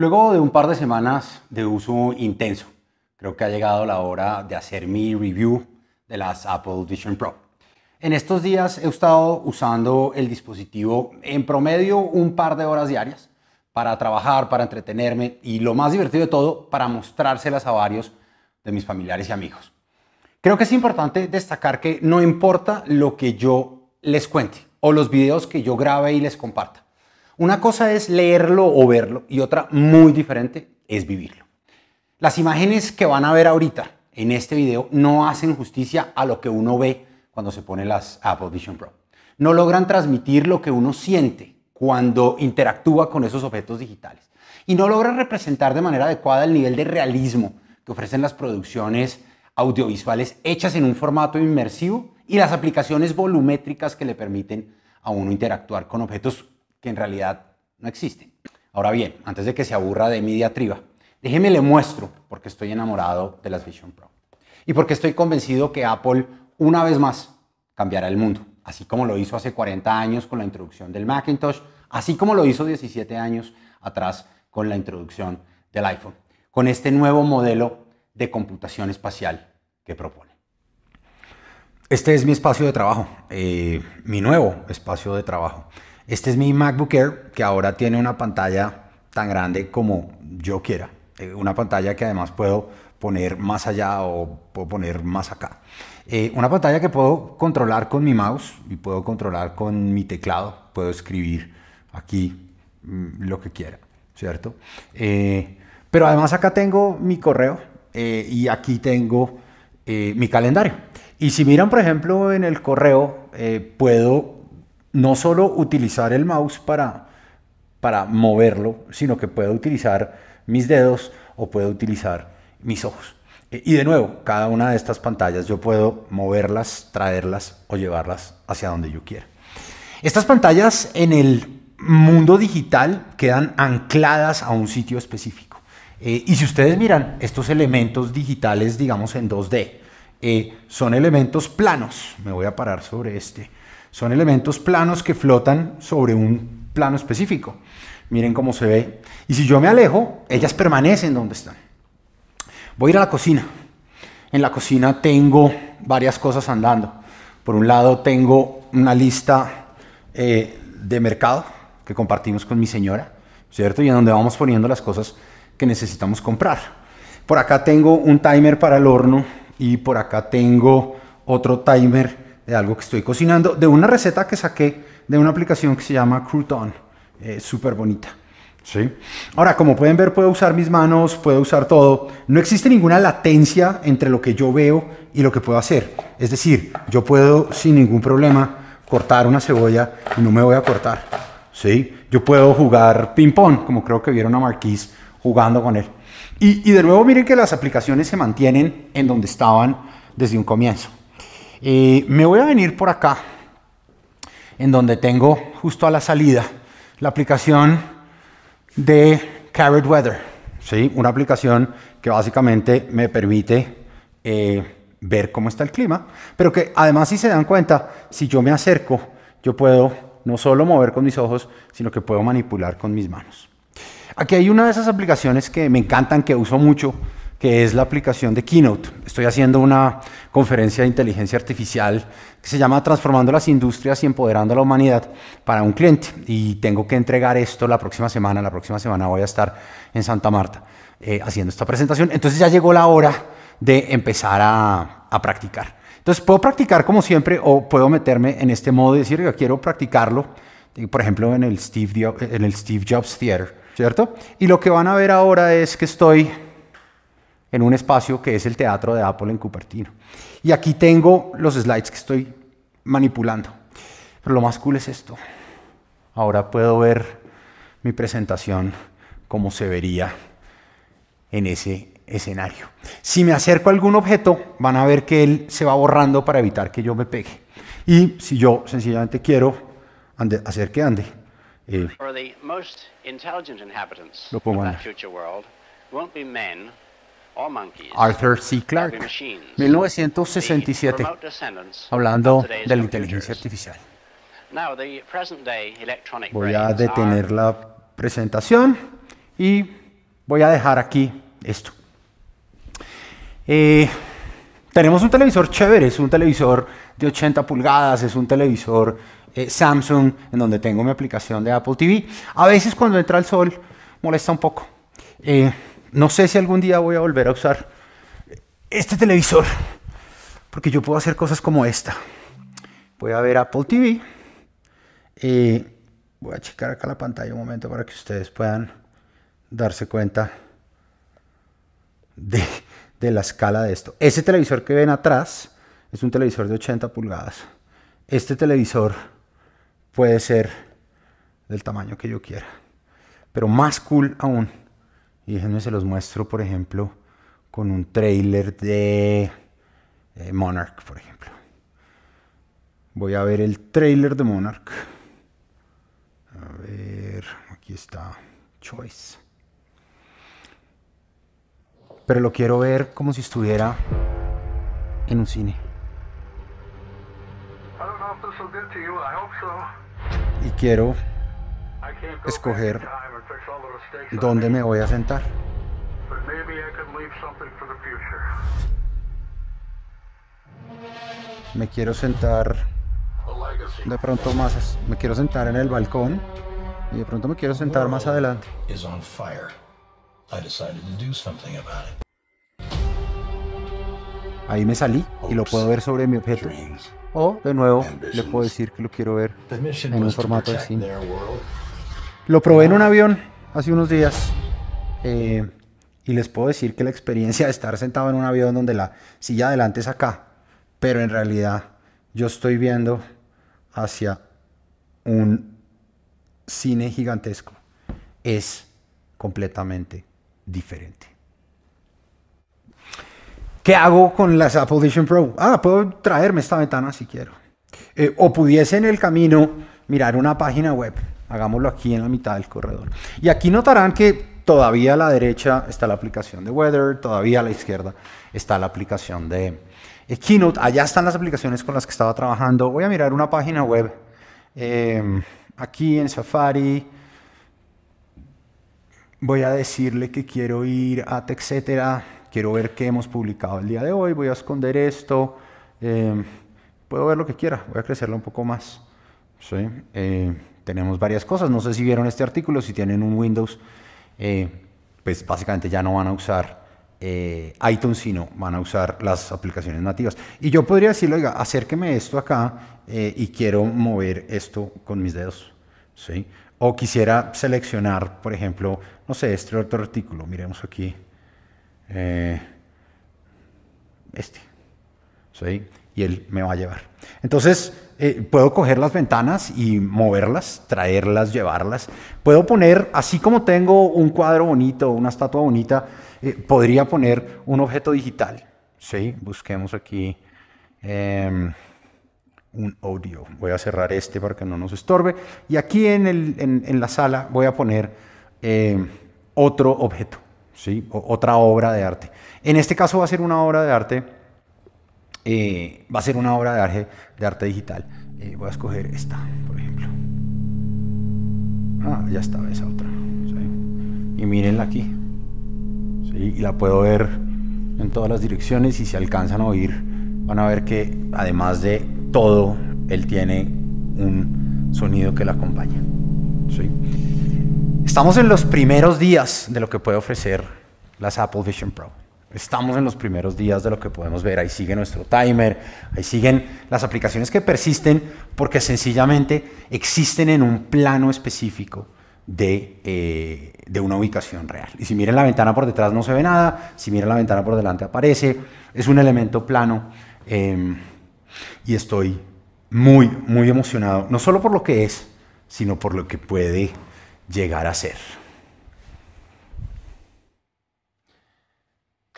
Luego de un par de semanas de uso intenso, creo que ha llegado la hora de hacer mi review de las Apple Vision Pro. En estos días he estado usando el dispositivo en promedio un par de horas diarias para trabajar, para entretenerme y lo más divertido de todo, para mostrárselas a varios de mis familiares y amigos. Creo que es importante destacar que no importa lo que yo les cuente o los videos que yo grabe y les comparta. Una cosa es leerlo o verlo y otra muy diferente es vivirlo. Las imágenes que van a ver ahorita en este video no hacen justicia a lo que uno ve cuando se pone las Apple Vision Pro. No logran transmitir lo que uno siente cuando interactúa con esos objetos digitales. Y no logran representar de manera adecuada el nivel de realismo que ofrecen las producciones audiovisuales hechas en un formato inmersivo y las aplicaciones volumétricas que le permiten a uno interactuar con objetos que en realidad no existen. Ahora bien, antes de que se aburra de mi diatriba, déjeme le muestro porque estoy enamorado de las Vision Pro y porque estoy convencido que Apple una vez más cambiará el mundo, así como lo hizo hace 40 años con la introducción del Macintosh, así como lo hizo 17 años atrás con la introducción del iPhone, con este nuevo modelo de computación espacial que propone. Este es mi espacio de trabajo, eh, mi nuevo espacio de trabajo. Este es mi MacBook Air que ahora tiene una pantalla tan grande como yo quiera. Eh, una pantalla que además puedo poner más allá o puedo poner más acá. Eh, una pantalla que puedo controlar con mi mouse y puedo controlar con mi teclado. Puedo escribir aquí mm, lo que quiera, ¿cierto? Eh, pero además acá tengo mi correo y aquí tengo mi calendario. Y si miran, por ejemplo, en el correo, puedo no solo utilizar el mouse para, moverlo, sino que puedo utilizar mis dedos o puedo utilizar mis ojos. E, y de nuevo, cada una de estas pantallas yo puedo moverlas, traerlas o llevarlas hacia donde yo quiera. Estas pantallas en el mundo digital quedan ancladas a un sitio específico. Eh, y si ustedes miran estos elementos digitales, digamos en 2D, eh, son elementos planos. Me voy a parar sobre este. Son elementos planos que flotan sobre un plano específico. Miren cómo se ve. Y si yo me alejo, ellas permanecen donde están. Voy a ir a la cocina. En la cocina tengo varias cosas andando. Por un lado tengo una lista eh, de mercado que compartimos con mi señora, ¿cierto? Y en donde vamos poniendo las cosas que necesitamos comprar. Por acá tengo un timer para el horno y por acá tengo otro timer de algo que estoy cocinando, de una receta que saqué de una aplicación que se llama Crouton, eh, súper bonita. ¿sí? Ahora, como pueden ver, puedo usar mis manos, puedo usar todo. No existe ninguna latencia entre lo que yo veo y lo que puedo hacer. Es decir, yo puedo sin ningún problema cortar una cebolla y no me voy a cortar. ¿sí? Yo puedo jugar ping-pong, como creo que vieron a marquís jugando con él. Y, y de nuevo, miren que las aplicaciones se mantienen en donde estaban desde un comienzo me voy a venir por acá, en donde tengo justo a la salida la aplicación de Carrot Weather, una aplicación que básicamente me permite eh, ver cómo está el clima, pero que además si se dan cuenta, si yo me acerco, yo puedo no solo mover con mis ojos, sino que puedo manipular con mis manos. Aquí hay una de esas aplicaciones que me encantan, que uso mucho, que es la aplicación de Keynote. Estoy haciendo una conferencia de inteligencia artificial que se llama Transformando las Industrias y Empoderando a la Humanidad para un cliente. Y tengo que entregar esto la próxima semana. La próxima semana voy a estar en Santa Marta eh, haciendo esta presentación. Entonces ya llegó la hora de empezar a, practicar. Entonces puedo practicar como siempre o puedo meterme en este modo de decir, yo quiero practicarlo, por ejemplo, en el Steve, en el Steve Jobs Theater, ¿cierto? Y lo que van a ver ahora es que estoy en un espacio que es el Teatro de Apple en Cupertino. Y aquí tengo los slides que estoy manipulando. Pero lo más cool es esto. Ahora puedo ver mi presentación como se vería en ese escenario. Si me acerco a algún objeto, van a ver que él se va borrando para evitar que yo me pegue. Y si yo sencillamente quiero hacer que ande, eh, lo pongo en Arthur C. Clarke, 1967, hablando de la inteligencia artificial. Voy a detener la presentación y voy a dejar aquí esto. Eh, tenemos un televisor chévere, es un televisor de 80 pulgadas, es un televisor eh, Samsung en donde tengo mi aplicación de Apple TV. A veces cuando entra el sol molesta un poco. Eh, no sé si algún día voy a volver a usar este televisor, porque yo puedo hacer cosas como esta. Voy a ver Apple TV. Y voy a checar acá la pantalla un momento para que ustedes puedan darse cuenta de, de la escala de esto. Ese televisor que ven atrás es un televisor de 80 pulgadas. Este televisor puede ser del tamaño que yo quiera. Pero más cool aún y déjenme se los muestro, por ejemplo, con un trailer de eh, Monarch, por ejemplo. Voy a ver el trailer de Monarch. A ver, aquí está Choice. Pero lo quiero ver como si estuviera en un cine. Y quiero escoger dónde me voy a sentar. Me quiero sentar de pronto más, me quiero sentar en el balcón y de pronto me quiero sentar más adelante. Ahí me salí y lo puedo ver sobre mi objeto. O de nuevo le puedo decir que lo quiero ver en un formato de cine. Lo probé en un ah. avión hace unos días. Eh, y les puedo decir que la experiencia de estar sentado en un avión donde la silla adelante es acá, pero en realidad yo estoy viendo hacia un cine gigantesco es completamente diferente. ¿Qué hago con las Apple Vision Pro? Ah, puedo traerme esta ventana si quiero. Eh, o pudiese en el camino mirar una página web Hagámoslo aquí en la mitad del corredor. Y aquí notarán que todavía a la derecha está la aplicación de Weather, todavía a la izquierda está la aplicación de eh, Keynote. Allá están las aplicaciones con las que estaba trabajando. Voy a mirar una página web em, aquí en Safari. Voy a decirle que quiero ir a etcétera. Quiero ver qué hemos publicado el día de hoy. Voy a esconder esto. Em, puedo ver lo que quiera. Voy a crecerlo un poco más. ¿sí? Eh, tenemos varias cosas. No sé si vieron este artículo, si tienen un Windows, eh, pues básicamente ya no van a usar eh, iTunes, sino van a usar las aplicaciones nativas. Y yo podría decirle, oiga, acérqueme esto acá eh, y quiero mover esto con mis dedos. ¿sí? O quisiera seleccionar, por ejemplo, no sé, este otro artículo, miremos aquí. este. Y él me va a llevar. Entonces, eh, puedo coger las ventanas y moverlas, traerlas, llevarlas. Puedo poner, así como tengo un cuadro bonito, una estatua bonita, eh, podría poner un objeto digital. Sí, busquemos aquí em, un audio. Voy a cerrar este para que no nos estorbe. Y aquí en, la sala voy a poner em, otro objeto, ¿sí? otra obra de arte. En este caso va a ser una obra de arte eh, va a ser una obra de arte, digital. Eh, voy a escoger esta, por ejemplo. Ah, ya estaba esa otra. Y mírenla aquí. Y la puedo ver en todas las direcciones y si alcanzan a oír, van a ver que además de todo, él tiene un sonido que la acompaña. ¿sí? Estamos en los primeros días de lo que puede ofrecer las Apple Vision Pro. Estamos en los primeros días de lo que podemos ver. Ahí sigue nuestro timer, ahí siguen las aplicaciones que persisten porque sencillamente existen en un plano específico de, eh, una ubicación real. Y si miren la ventana por detrás no se ve nada, si miren la ventana por delante aparece, es un elemento plano em, y estoy muy, muy emocionado, no solo por lo que es, sino por lo que puede llegar a ser.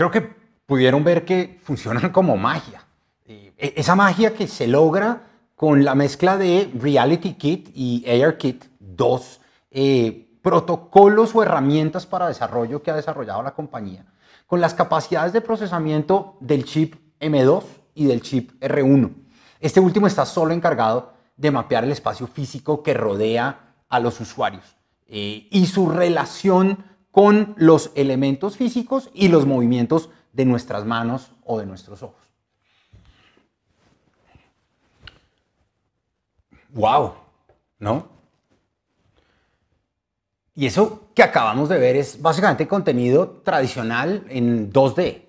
creo que pudieron ver que funcionan como magia. E, esa magia que se logra con la mezcla de Reality Kit y ARKit, dos eh, protocolos o herramientas para desarrollo que ha desarrollado la compañía, con las capacidades de procesamiento del chip M2 y del chip R1. Este último está solo encargado de mapear el espacio físico que rodea a los usuarios eh, y su relación con los elementos físicos y los movimientos de nuestras manos o de nuestros ojos. ¡Wow! ¿No? Y eso que acabamos de ver es básicamente contenido tradicional en 2D.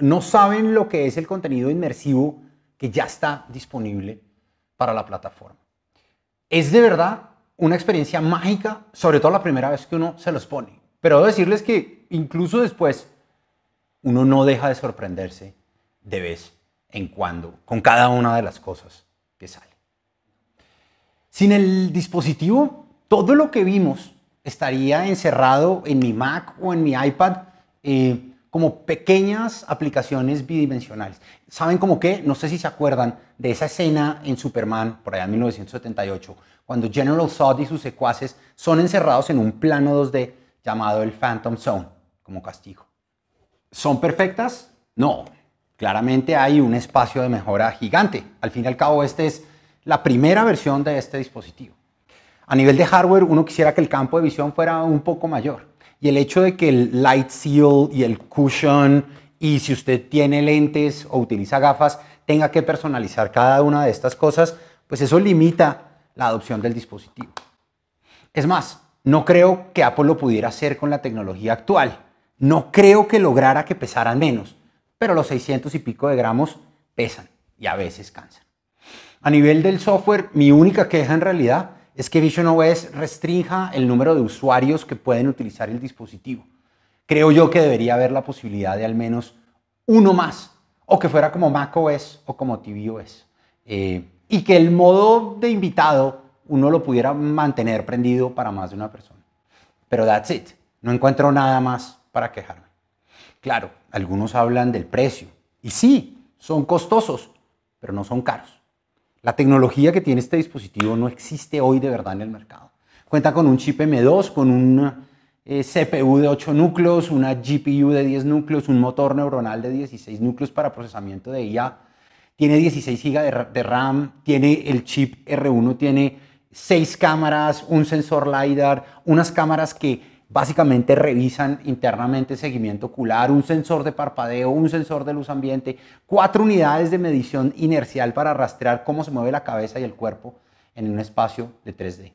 No saben lo que es el contenido inmersivo que ya está disponible para la plataforma. Es de verdad una experiencia mágica, sobre todo la primera vez que uno se los pone. Pero decirles que incluso después, uno no deja de sorprenderse de vez en cuando con cada una de las cosas que sale. Sin el dispositivo, todo lo que vimos estaría encerrado en mi Mac o en mi iPad eh, como pequeñas aplicaciones bidimensionales. ¿Saben cómo qué? No sé si se acuerdan de esa escena en Superman, por allá en 1978, cuando General Zod y sus secuaces son encerrados en un plano 2D llamado el Phantom Zone como castigo. ¿Son perfectas? No. Claramente hay un espacio de mejora gigante. Al fin y al cabo, esta es la primera versión de este dispositivo. A nivel de hardware, uno quisiera que el campo de visión fuera un poco mayor. Y el hecho de que el light seal y el cushion y si usted tiene lentes o utiliza gafas, tenga que personalizar cada una de estas cosas, pues eso limita la adopción del dispositivo. Es más, no creo que Apple lo pudiera hacer con la tecnología actual. No creo que lograra que pesaran menos, pero los 600 y pico de gramos pesan y a veces cansan. A nivel del software, mi única queja en realidad es que Vision OS restrinja el número de usuarios que pueden utilizar el dispositivo. Creo yo que debería haber la posibilidad de al menos uno más, o que fuera como macOS o como tvOS. Eh, y que el modo de invitado uno lo pudiera mantener prendido para más de una persona. Pero that's it. No encuentro nada más para quejarme. Claro, algunos hablan del precio. Y sí, son costosos, pero no son caros. La tecnología que tiene este dispositivo no existe hoy de verdad en el mercado. Cuenta con un chip M2, con un eh, CPU de 8 núcleos, una GPU de 10 núcleos, un motor neuronal de 16 núcleos para procesamiento de IA. Tiene 16 GB de RAM, tiene el chip R1, tiene seis cámaras, un sensor LiDAR, unas cámaras que básicamente revisan internamente seguimiento ocular, un sensor de parpadeo, un sensor de luz ambiente, cuatro unidades de medición inercial para rastrear cómo se mueve la cabeza y el cuerpo en un espacio de 3D.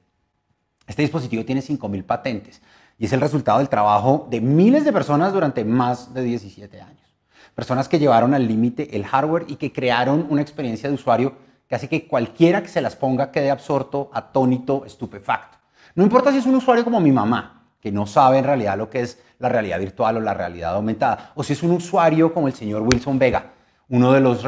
Este dispositivo tiene 5.000 patentes y es el resultado del trabajo de miles de personas durante más de 17 años. Personas que llevaron al límite el hardware y que crearon una experiencia de usuario que hace que cualquiera que se las ponga quede absorto, atónito, estupefacto. No importa si es un usuario como mi mamá, que no sabe en realidad lo que es la realidad virtual o la realidad aumentada, o si es un usuario como el señor Wilson Vega, uno de los,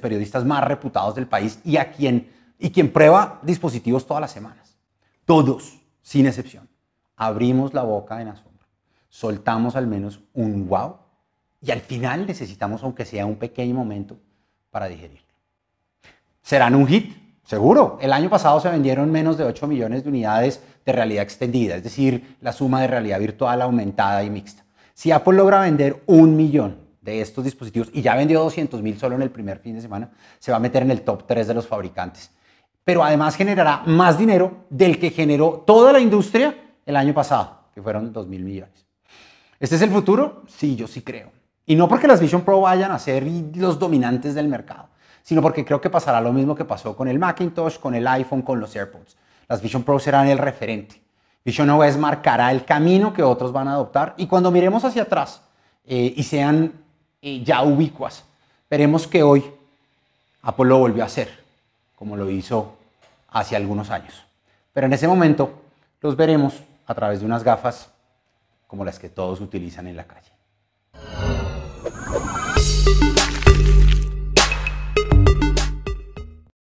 periodistas más reputados del país y a quien, y quien prueba dispositivos todas las semanas. Todos, sin excepción, abrimos la boca en asombro, soltamos al menos un wow y al final necesitamos, aunque sea un pequeño momento, para digerir serán un hit, seguro. El año pasado se vendieron menos de 8 millones de unidades de realidad extendida, es decir, la suma de realidad virtual aumentada y mixta. Si Apple logra vender un millón de estos dispositivos y ya vendió 200 mil solo en el primer fin de semana, se va a meter en el top 3 de los fabricantes. Pero además generará más dinero del que generó toda la industria el año pasado, que fueron 2 mil millones. ¿Este es el futuro? Sí, yo sí creo. Y no porque las Vision Pro vayan a ser los dominantes del mercado, sino porque creo que pasará lo mismo que pasó con el Macintosh, con el iPhone, con los AirPods. Las Vision Pro serán el referente. Vision OS marcará el camino que otros van a adoptar y cuando miremos hacia atrás eh, y sean eh, ya ubicuas, veremos que hoy Apple volvió a hacer, como lo hizo hace algunos años. Pero en ese momento los veremos a través de unas gafas como las que todos utilizan en la calle.